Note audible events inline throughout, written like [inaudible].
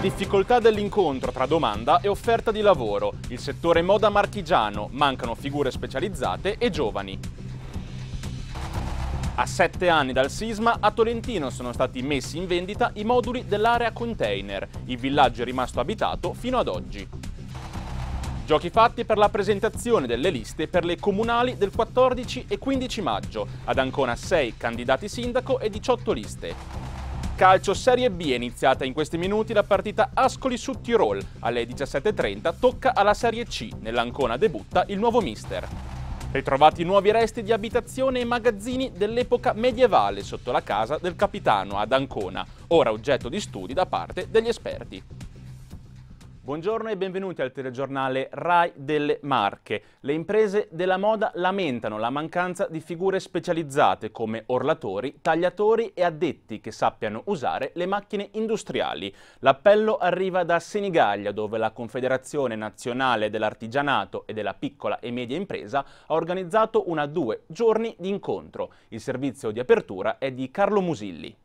difficoltà dell'incontro tra domanda e offerta di lavoro, il settore moda marchigiano, mancano figure specializzate e giovani. A sette anni dal sisma, a Tolentino sono stati messi in vendita i moduli dell'area container. Il villaggio è rimasto abitato fino ad oggi. Giochi fatti per la presentazione delle liste per le comunali del 14 e 15 maggio. Ad Ancona 6 candidati sindaco e 18 liste calcio Serie B è iniziata in questi minuti la partita Ascoli su Tirol. Alle 17.30 tocca alla Serie C. Nell'Ancona debutta il nuovo mister. Ritrovati nuovi resti di abitazione e magazzini dell'epoca medievale sotto la casa del capitano ad Ancona, ora oggetto di studi da parte degli esperti. Buongiorno e benvenuti al telegiornale RAI delle Marche. Le imprese della moda lamentano la mancanza di figure specializzate come orlatori, tagliatori e addetti che sappiano usare le macchine industriali. L'appello arriva da Senigallia dove la Confederazione Nazionale dell'Artigianato e della Piccola e Media Impresa ha organizzato una due giorni di incontro. Il servizio di apertura è di Carlo Musilli.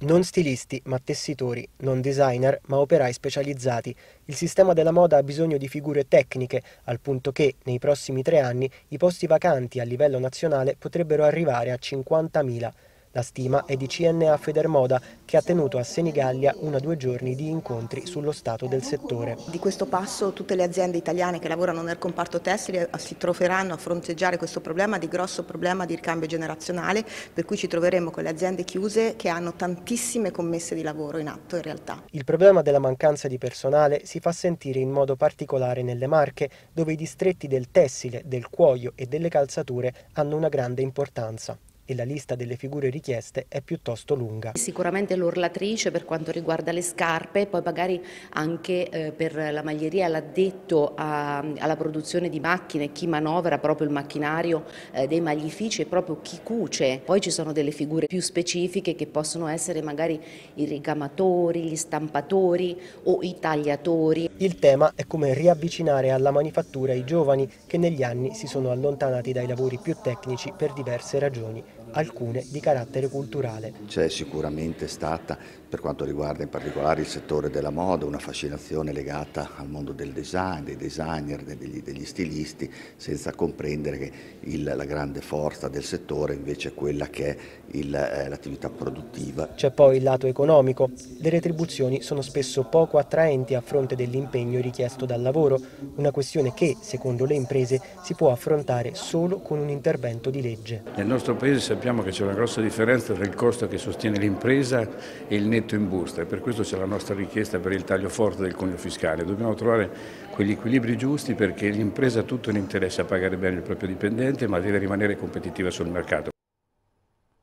Non stilisti, ma tessitori, non designer, ma operai specializzati. Il sistema della moda ha bisogno di figure tecniche, al punto che, nei prossimi tre anni, i posti vacanti a livello nazionale potrebbero arrivare a 50.000. La stima è di CNA Federmoda che ha tenuto a Senigallia una o due giorni di incontri sullo stato del settore. Di questo passo tutte le aziende italiane che lavorano nel comparto tessile eh, si troveranno a fronteggiare questo problema di grosso problema di ricambio generazionale per cui ci troveremo con le aziende chiuse che hanno tantissime commesse di lavoro in atto in realtà. Il problema della mancanza di personale si fa sentire in modo particolare nelle Marche dove i distretti del tessile, del cuoio e delle calzature hanno una grande importanza e la lista delle figure richieste è piuttosto lunga. Sicuramente l'orlatrice per quanto riguarda le scarpe, poi magari anche eh, per la maglieria l'addetto alla produzione di macchine, chi manovra proprio il macchinario eh, dei maglifici e proprio chi cuce. Poi ci sono delle figure più specifiche che possono essere magari i ricamatori, gli stampatori o i tagliatori. Il tema è come riavvicinare alla manifattura i giovani che negli anni si sono allontanati dai lavori più tecnici per diverse ragioni alcune di carattere culturale. C'è sicuramente stata, per quanto riguarda in particolare il settore della moda, una fascinazione legata al mondo del design, dei designer, degli, degli stilisti, senza comprendere che il, la grande forza del settore invece è quella che è eh, l'attività produttiva. C'è poi il lato economico. Le retribuzioni sono spesso poco attraenti a fronte dell'impegno richiesto dal lavoro, una questione che, secondo le imprese, si può affrontare solo con un intervento di legge. Nel nostro paese sappiamo che c'è una grossa differenza tra il costo che sostiene l'impresa e il netto in busta e per questo c'è la nostra richiesta per il taglio forte del cuneo fiscale. Dobbiamo trovare quegli equilibri giusti perché l'impresa ha tutto un interesse a pagare bene il proprio dipendente ma deve rimanere competitiva sul mercato.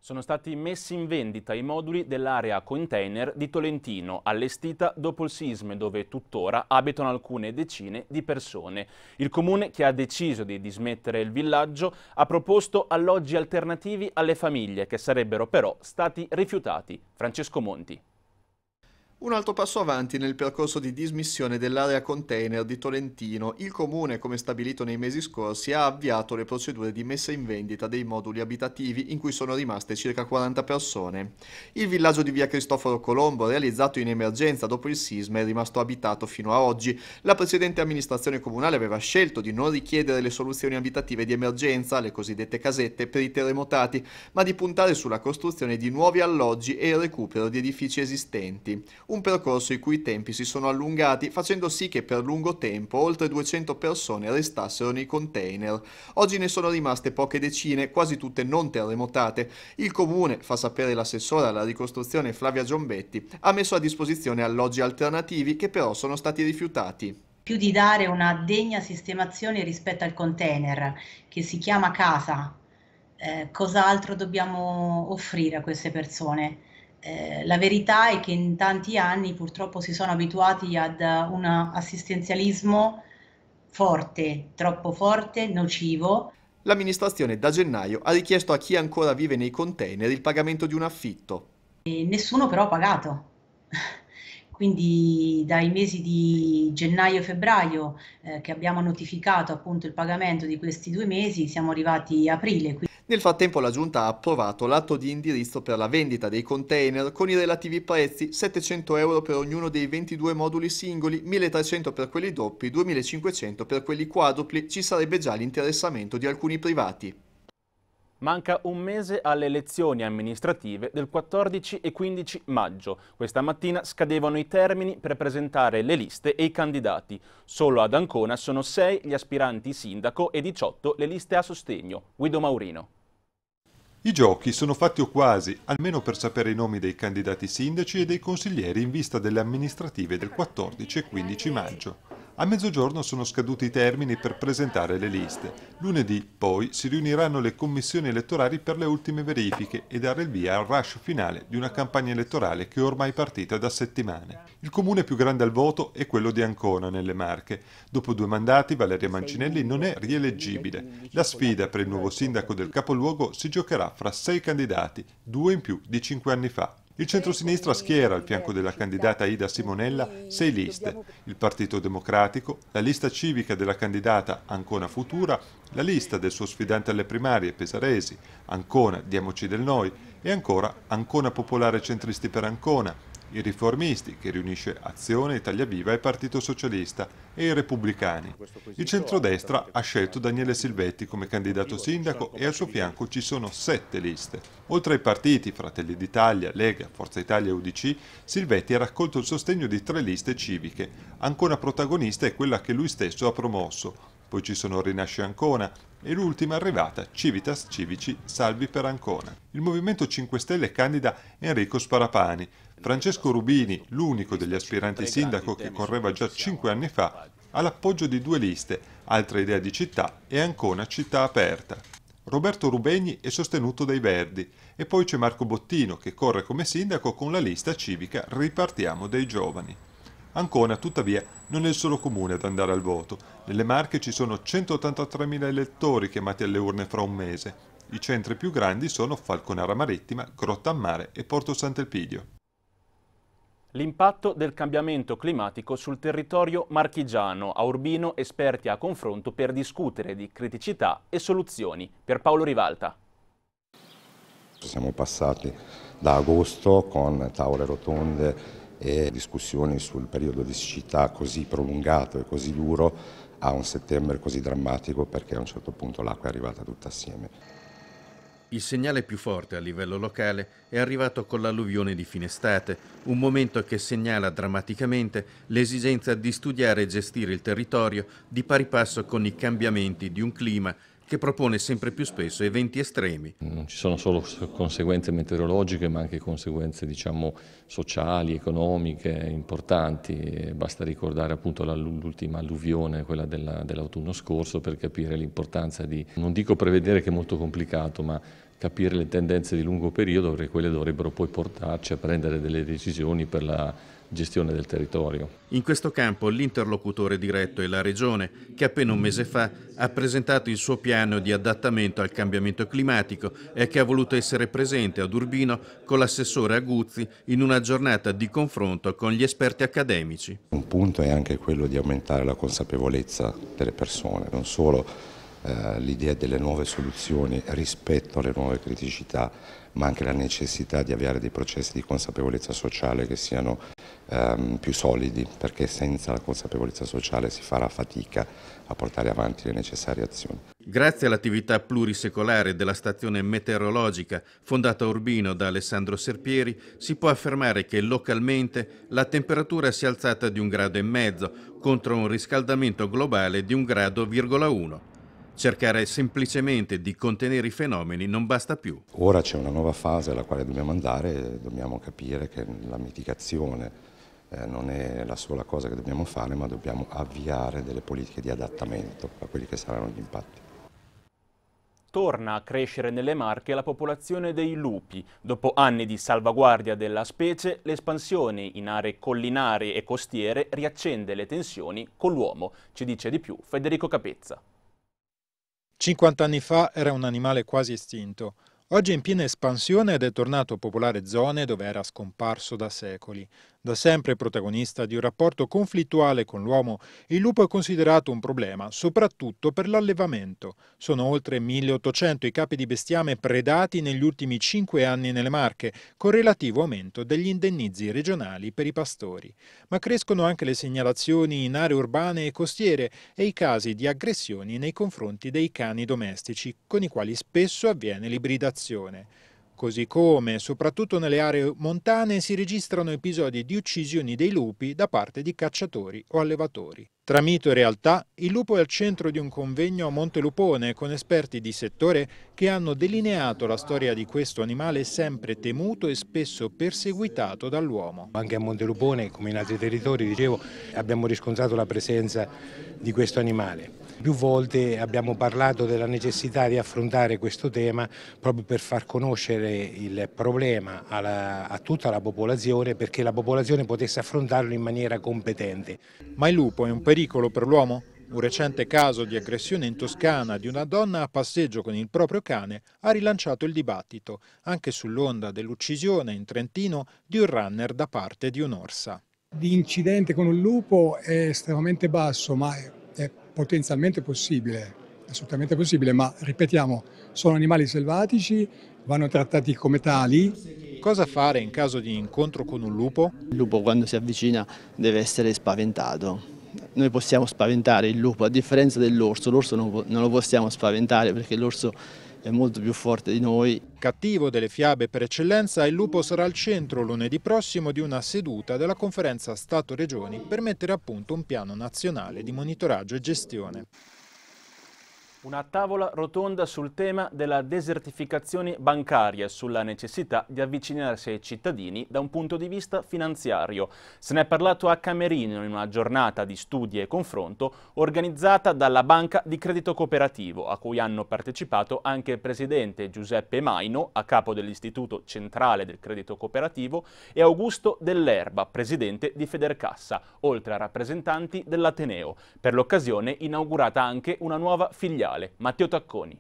Sono stati messi in vendita i moduli dell'area container di Tolentino, allestita dopo il sisma dove tuttora abitano alcune decine di persone. Il comune, che ha deciso di dismettere il villaggio, ha proposto alloggi alternativi alle famiglie, che sarebbero però stati rifiutati. Francesco Monti. Un altro passo avanti nel percorso di dismissione dell'area container di Tolentino, il comune, come stabilito nei mesi scorsi, ha avviato le procedure di messa in vendita dei moduli abitativi in cui sono rimaste circa 40 persone. Il villaggio di via Cristoforo Colombo, realizzato in emergenza dopo il sisma, è rimasto abitato fino a oggi. La precedente amministrazione comunale aveva scelto di non richiedere le soluzioni abitative di emergenza, le cosiddette casette, per i terremotati, ma di puntare sulla costruzione di nuovi alloggi e il recupero di edifici esistenti un percorso i cui tempi si sono allungati facendo sì che per lungo tempo oltre 200 persone restassero nei container. Oggi ne sono rimaste poche decine, quasi tutte non terremotate. Il comune, fa sapere l'assessore alla ricostruzione Flavia Giombetti, ha messo a disposizione alloggi alternativi che però sono stati rifiutati più di dare una degna sistemazione rispetto al container che si chiama casa, eh, cos'altro dobbiamo offrire a queste persone? Eh, la verità è che in tanti anni purtroppo si sono abituati ad un assistenzialismo forte, troppo forte, nocivo. L'amministrazione da gennaio ha richiesto a chi ancora vive nei container il pagamento di un affitto. E nessuno però ha pagato. [laughs] Quindi dai mesi di gennaio e febbraio eh, che abbiamo notificato appunto il pagamento di questi due mesi siamo arrivati a aprile. Quindi... Nel frattempo la giunta ha approvato l'atto di indirizzo per la vendita dei container con i relativi prezzi 700 euro per ognuno dei 22 moduli singoli, 1300 per quelli doppi, 2500 per quelli quadrupli, ci sarebbe già l'interessamento di alcuni privati. Manca un mese alle elezioni amministrative del 14 e 15 maggio. Questa mattina scadevano i termini per presentare le liste e i candidati. Solo ad Ancona sono 6 gli aspiranti sindaco e 18 le liste a sostegno. Guido Maurino. I giochi sono fatti o quasi, almeno per sapere i nomi dei candidati sindaci e dei consiglieri in vista delle amministrative del 14 e 15 maggio. A mezzogiorno sono scaduti i termini per presentare le liste. Lunedì, poi, si riuniranno le commissioni elettorali per le ultime verifiche e dare il via al rush finale di una campagna elettorale che è ormai partita da settimane. Il comune più grande al voto è quello di Ancona, nelle Marche. Dopo due mandati, Valeria Mancinelli non è rieleggibile. La sfida per il nuovo sindaco del capoluogo si giocherà fra sei candidati, due in più di cinque anni fa. Il centro-sinistra schiera al fianco della candidata Ida Simonella sei liste, il Partito Democratico, la lista civica della candidata Ancona Futura, la lista del suo sfidante alle primarie Pesaresi, Ancona Diamoci del Noi e ancora Ancona Popolare Centristi per Ancona, i riformisti, che riunisce Azione, Italia Viva e Partito Socialista, e i repubblicani. Il centrodestra ha scelto Daniele Silvetti come candidato sindaco e al suo fianco ci sono sette liste. Oltre ai partiti Fratelli d'Italia, Lega, Forza Italia e UDC, Silvetti ha raccolto il sostegno di tre liste civiche. Ancora protagonista è quella che lui stesso ha promosso. Poi ci sono Rinasce Ancona, e l'ultima arrivata Civitas Civici Salvi per Ancona. Il Movimento 5 Stelle candida Enrico Sparapani, Francesco Rubini, l'unico degli aspiranti sindaco che correva già cinque anni fa, ha l'appoggio di due liste, Altra Idea di Città e Ancona Città Aperta. Roberto Rubegni è sostenuto dai Verdi e poi c'è Marco Bottino che corre come sindaco con la lista civica Ripartiamo dei giovani. Ancona, tuttavia, non è il solo comune ad andare al voto. Nelle Marche ci sono 183.000 elettori chiamati alle urne fra un mese. I centri più grandi sono Falconara Marittima, Grotta a Mare e Porto Sant'Elpidio. L'impatto del cambiamento climatico sul territorio marchigiano. A Urbino esperti a confronto per discutere di criticità e soluzioni. Per Paolo Rivalta. Siamo passati da agosto con tavole rotonde e discussioni sul periodo di siccità così prolungato e così duro a un settembre così drammatico perché a un certo punto l'acqua è arrivata tutta assieme. Il segnale più forte a livello locale è arrivato con l'alluvione di fine estate, un momento che segnala drammaticamente l'esigenza di studiare e gestire il territorio di pari passo con i cambiamenti di un clima che propone sempre più spesso eventi estremi. Non mm, ci sono solo conseguenze meteorologiche, ma anche conseguenze diciamo, sociali, economiche importanti. Basta ricordare appunto l'ultima alluvione, quella dell'autunno scorso, per capire l'importanza di, non dico prevedere che è molto complicato, ma capire le tendenze di lungo periodo perché quelle dovrebbero poi portarci a prendere delle decisioni per la gestione del territorio. In questo campo l'interlocutore diretto è la Regione, che appena un mese fa ha presentato il suo piano di adattamento al cambiamento climatico e che ha voluto essere presente ad Urbino con l'assessore Aguzzi in una giornata di confronto con gli esperti accademici. Un punto è anche quello di aumentare la consapevolezza delle persone, non solo eh, l'idea delle nuove soluzioni rispetto alle nuove criticità, ma anche la necessità di avviare dei processi di consapevolezza sociale che siano ehm, più solidi, perché senza la consapevolezza sociale si farà fatica a portare avanti le necessarie azioni. Grazie all'attività plurisecolare della stazione meteorologica fondata a Urbino da Alessandro Serpieri, si può affermare che localmente la temperatura si è alzata di un grado e mezzo contro un riscaldamento globale di un grado virgola grado,1. Cercare semplicemente di contenere i fenomeni non basta più. Ora c'è una nuova fase alla quale dobbiamo andare, dobbiamo capire che la mitigazione eh, non è la sola cosa che dobbiamo fare, ma dobbiamo avviare delle politiche di adattamento a quelli che saranno gli impatti. Torna a crescere nelle Marche la popolazione dei lupi. Dopo anni di salvaguardia della specie, l'espansione in aree collinari e costiere riaccende le tensioni con l'uomo. Ci dice di più Federico Capezza. 50 anni fa era un animale quasi estinto, oggi è in piena espansione ed è tornato a popolare zone dove era scomparso da secoli. Da sempre protagonista di un rapporto conflittuale con l'uomo, il lupo è considerato un problema, soprattutto per l'allevamento. Sono oltre 1800 i capi di bestiame predati negli ultimi 5 anni nelle Marche, con relativo aumento degli indennizi regionali per i pastori. Ma crescono anche le segnalazioni in aree urbane e costiere e i casi di aggressioni nei confronti dei cani domestici, con i quali spesso avviene l'ibridazione. Così come, soprattutto nelle aree montane, si registrano episodi di uccisioni dei lupi da parte di cacciatori o allevatori. Tra mito e realtà, il lupo è al centro di un convegno a Montelupone con esperti di settore che hanno delineato la storia di questo animale sempre temuto e spesso perseguitato dall'uomo. Anche a Montelupone, come in altri territori, dicevo, abbiamo riscontrato la presenza di questo animale. Più volte abbiamo parlato della necessità di affrontare questo tema proprio per far conoscere il problema alla, a tutta la popolazione perché la popolazione potesse affrontarlo in maniera competente. Ma il lupo è un pericolo per l'uomo? Un recente caso di aggressione in Toscana di una donna a passeggio con il proprio cane ha rilanciato il dibattito, anche sull'onda dell'uccisione in Trentino di un runner da parte di un'orsa. L'incidente con un lupo è estremamente basso, ma è potenzialmente possibile, assolutamente possibile, ma ripetiamo, sono animali selvatici, vanno trattati come tali. Cosa fare in caso di incontro con un lupo? Il lupo quando si avvicina deve essere spaventato. Noi possiamo spaventare il lupo, a differenza dell'orso, l'orso non, lo possiamo spaventare perché l'orso è molto più forte di noi. Cattivo delle fiabe per eccellenza, il lupo sarà al centro lunedì prossimo di una seduta della conferenza Stato-Regioni per mettere a punto un piano nazionale di monitoraggio e gestione. Una tavola rotonda sul tema della desertificazione bancaria e sulla necessità di avvicinarsi ai cittadini da un punto di vista finanziario. Se ne è parlato a Camerino in una giornata di studi e confronto organizzata dalla Banca di Credito Cooperativo, a cui hanno partecipato anche il presidente Giuseppe Maino, a capo dell'Istituto Centrale del Credito Cooperativo, e Augusto Dell'Erba, presidente di Federcassa, oltre a rappresentanti dell'Ateneo. Per l'occasione inaugurata anche una nuova filiale Municipale, Matteo Tacconi.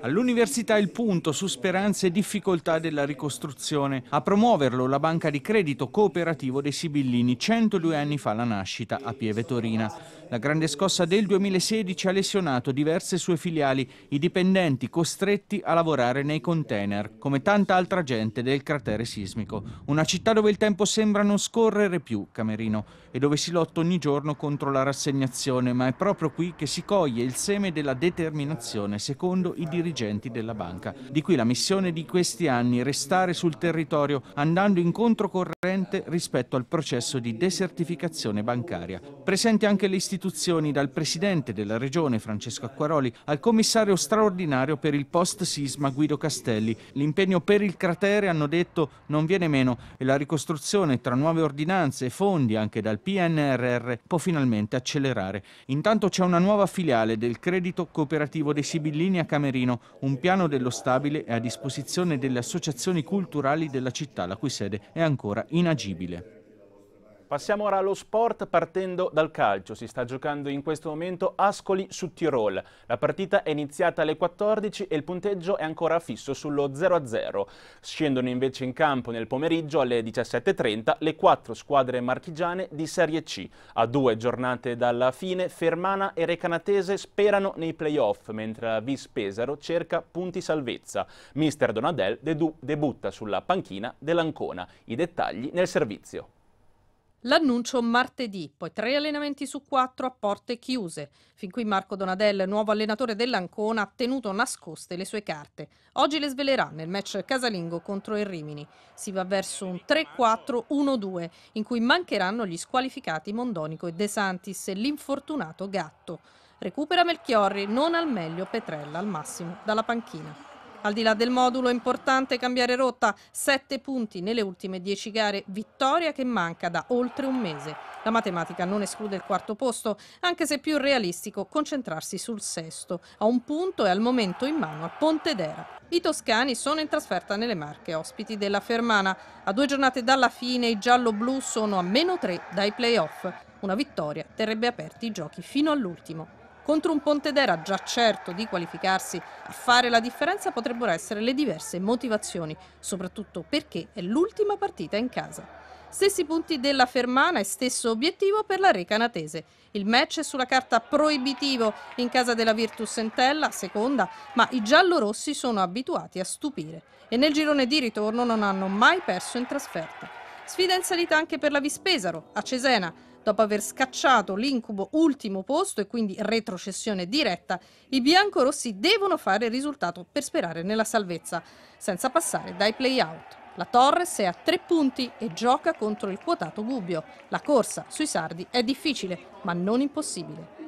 All'università il punto su speranze e difficoltà della ricostruzione. A promuoverlo la banca di credito cooperativo dei Sibillini, 102 anni fa la nascita a Pieve Torina. La grande scossa del 2016 ha lesionato diverse sue filiali, i dipendenti costretti a lavorare nei container, come tanta altra gente del cratere sismico. Una città dove il tempo sembra non scorrere più, Camerino, e dove si lotta ogni giorno contro la rassegnazione, ma è proprio qui che si coglie il seme della determinazione, secondo i diritti dirigenti della banca. Di qui la missione di questi anni, restare sul territorio andando in controcorrente rispetto al processo di desertificazione bancaria. Presenti anche le istituzioni, dal presidente della regione Francesco Acquaroli al commissario straordinario per il post-sisma Guido Castelli. L'impegno per il cratere, hanno detto, non viene meno e la ricostruzione tra nuove ordinanze e fondi anche dal PNRR può finalmente accelerare. Intanto c'è una nuova filiale del credito cooperativo dei Sibillini a Camerino Torino, un piano dello stabile è a disposizione delle associazioni culturali della città, la cui sede è ancora inagibile. Passiamo ora allo sport partendo dal calcio. Si sta giocando in questo momento Ascoli su Tirol. La partita è iniziata alle 14 e il punteggio è ancora fisso sullo 0-0. Scendono invece in campo nel pomeriggio alle 17.30 le quattro squadre marchigiane di Serie C. A due giornate dalla fine Fermana e Recanatese sperano nei playoff, mentre la Vis Pesaro cerca punti salvezza. Mister Donadel debutta sulla panchina dell'Ancona. I dettagli nel servizio. L'annuncio martedì, poi tre allenamenti su quattro a porte chiuse. Fin qui Marco Donadel, nuovo allenatore dell'Ancona, ha tenuto nascoste le sue carte. Oggi le svelerà nel match casalingo contro il Rimini. Si va verso un 3-4-1-2 in cui mancheranno gli squalificati Mondonico e De Santis e l'infortunato Gatto. Recupera Melchiorri, non al meglio Petrella al massimo dalla panchina. Al di là del modulo è importante cambiare rotta, Sette punti nelle ultime dieci gare, vittoria che manca da oltre un mese. La matematica non esclude il quarto posto, anche se è più realistico concentrarsi sul sesto, a un punto e al momento in mano al Pontedera. I toscani sono in trasferta nelle Marche, ospiti della Fermana. A due giornate dalla fine i giallo-blu sono a meno tre dai playoff. Una vittoria terrebbe aperti i giochi fino all'ultimo. Contro un Pontedera già certo di qualificarsi a fare la differenza potrebbero essere le diverse motivazioni, soprattutto perché è l'ultima partita in casa. Stessi punti della Fermana e stesso obiettivo per la Re Canatese. Il match è sulla carta proibitivo in casa della Virtus Entella, seconda, ma i giallorossi sono abituati a stupire e nel girone di ritorno non hanno mai perso in trasferta. Sfida in salita anche per la Vispesaro, a Cesena, Dopo aver scacciato l'incubo ultimo posto e quindi retrocessione diretta, i biancorossi devono fare il risultato per sperare nella salvezza, senza passare dai play-out. La Torres è a tre punti e gioca contro il quotato Gubbio. La corsa sui sardi è difficile, ma non impossibile.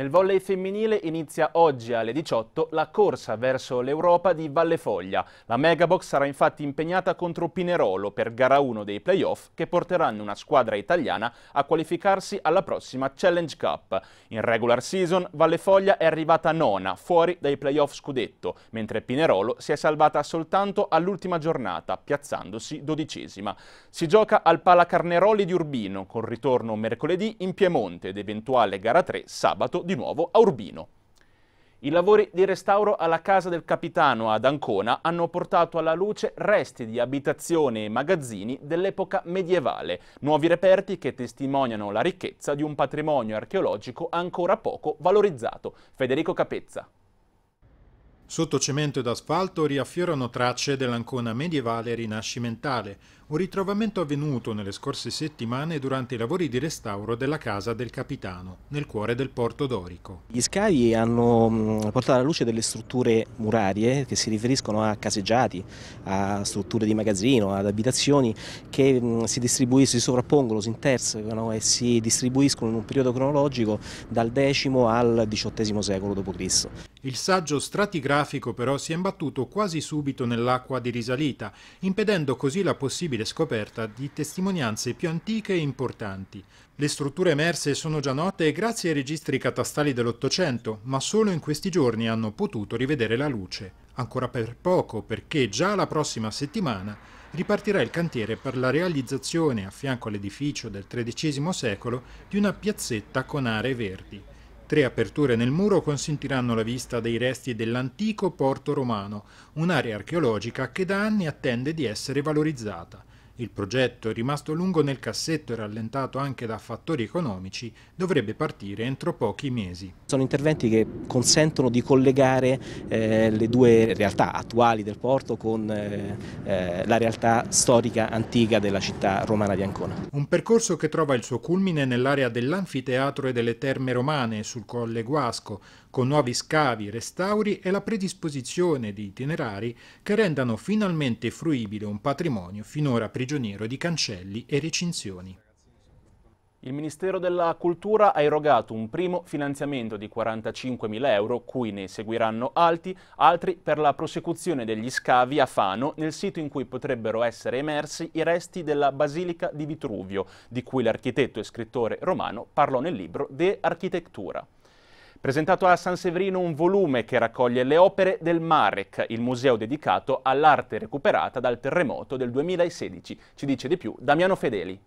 Nel volley femminile inizia oggi alle 18 la corsa verso l'Europa di Vallefoglia. La Megabox sarà infatti impegnata contro Pinerolo per gara 1 dei playoff che porteranno una squadra italiana a qualificarsi alla prossima Challenge Cup. In regular season Vallefoglia è arrivata nona, fuori dai playoff scudetto, mentre Pinerolo si è salvata soltanto all'ultima giornata, piazzandosi dodicesima. Si gioca al Pala Carneroli di Urbino, con ritorno mercoledì in Piemonte ed eventuale gara 3 sabato di di nuovo a Urbino. I lavori di restauro alla casa del capitano ad Ancona hanno portato alla luce resti di abitazioni e magazzini dell'epoca medievale, nuovi reperti che testimoniano la ricchezza di un patrimonio archeologico ancora poco valorizzato. Federico Capezza. Sotto cemento ed asfalto riaffiorano tracce dell'Ancona medievale rinascimentale, un ritrovamento avvenuto nelle scorse settimane durante i lavori di restauro della casa del capitano, nel cuore del porto dorico. Gli scavi hanno mm, portato alla luce delle strutture murarie che si riferiscono a caseggiati, a strutture di magazzino, ad abitazioni che mm, si, si sovrappongono, si intersecano e si distribuiscono in un periodo cronologico dal X al XVIII secolo d.C. Il saggio stratigrafico però si è imbattuto quasi subito nell'acqua di risalita, impedendo così la possibile possibile scoperta di testimonianze più antiche e importanti. Le strutture emerse sono già note grazie ai registri catastali dell'Ottocento, ma solo in questi giorni hanno potuto rivedere la luce. Ancora per poco, perché già la prossima settimana ripartirà il cantiere per la realizzazione, a fianco all'edificio del XIII secolo, di una piazzetta con aree verdi. Tre aperture nel muro consentiranno la vista dei resti dell'antico porto romano, un'area archeologica che da anni attende di essere valorizzata. Il progetto, rimasto lungo nel cassetto e rallentato anche da fattori economici, dovrebbe partire entro pochi mesi. Sono interventi che consentono di collegare eh, le due realtà attuali del porto con eh, eh la realtà storica antica della città romana di Ancona. Un percorso che trova il suo culmine nell'area dell'anfiteatro e delle terme romane sul Colle Guasco, con nuovi scavi, restauri e la predisposizione di itinerari che rendano finalmente fruibile un patrimonio finora prigioniero di cancelli e recinzioni. Il Ministero della Cultura ha erogato un primo finanziamento di 45.000 euro, cui ne seguiranno altri, altri per la prosecuzione degli scavi a Fano, nel sito in cui potrebbero essere emersi i resti della Basilica di Vitruvio, di cui l'architetto e scrittore romano parlò nel libro De Architettura presentato a San Severino un volume che raccoglie le opere del Marek, il museo dedicato all'arte recuperata dal terremoto del 2016. Ci dice di più Damiano Fedeli.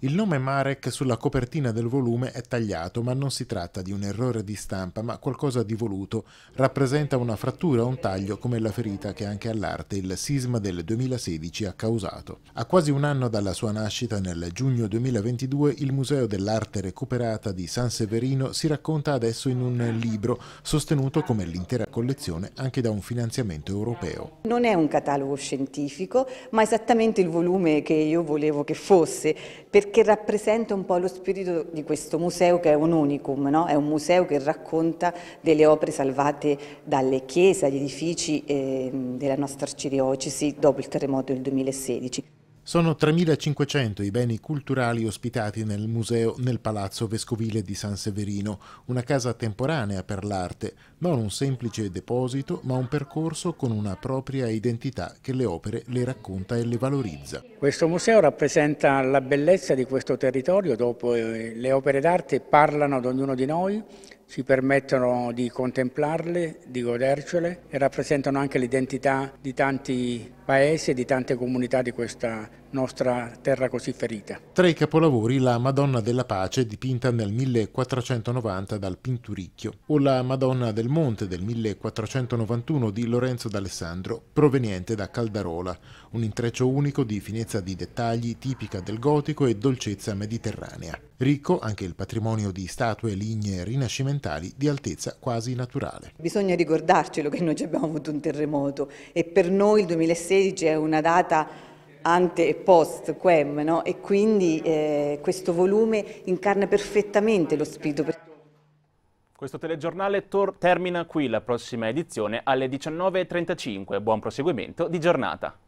Il nome Marek sulla copertina del volume è tagliato, ma non si tratta di un errore di stampa, ma qualcosa di voluto. Rappresenta una frattura, un taglio, come la ferita che anche all'arte il sisma del 2016 ha causato. A quasi un anno dalla sua nascita, nel giugno 2022, il Museo dell'Arte Recuperata di San Severino si racconta adesso in un libro, sostenuto come l'intera collezione anche da un finanziamento europeo. Non è un catalogo scientifico, ma esattamente il volume che io volevo che fosse. Per perché rappresenta un po' lo spirito di questo museo che è un unicum, no? è un museo che racconta delle opere salvate dalle chiese, agli edifici eh, della nostra arcidiocesi dopo il terremoto del 2016. Sono 3.500 i beni culturali ospitati nel museo nel Palazzo Vescovile di San Severino, una casa temporanea per l'arte, non un semplice deposito, ma un percorso con una propria identità che le opere le racconta e le valorizza. Questo museo rappresenta la bellezza di questo territorio, dopo eh, le opere d'arte parlano ad ognuno di noi, ci permettono di contemplarle, di godercele e rappresentano anche l'identità di tanti paesi e di tante comunità di questa nostra terra così ferita. Tra i capolavori la Madonna della Pace dipinta nel 1490 dal Pinturicchio o la Madonna del Monte del 1491 di Lorenzo d'Alessandro proveniente da Caldarola, un intreccio unico di finezza di dettagli tipica del gotico e dolcezza mediterranea. Ricco anche il patrimonio di statue e lignee rinascimentali di altezza quasi naturale. Bisogna ricordarcelo che noi abbiamo avuto un terremoto e per noi il 2016 è una data ante e post quem no? e quindi eh, questo volume incarna perfettamente lo spirito. Questo telegiornale termina qui la prossima edizione alle 19.35. Buon proseguimento di giornata.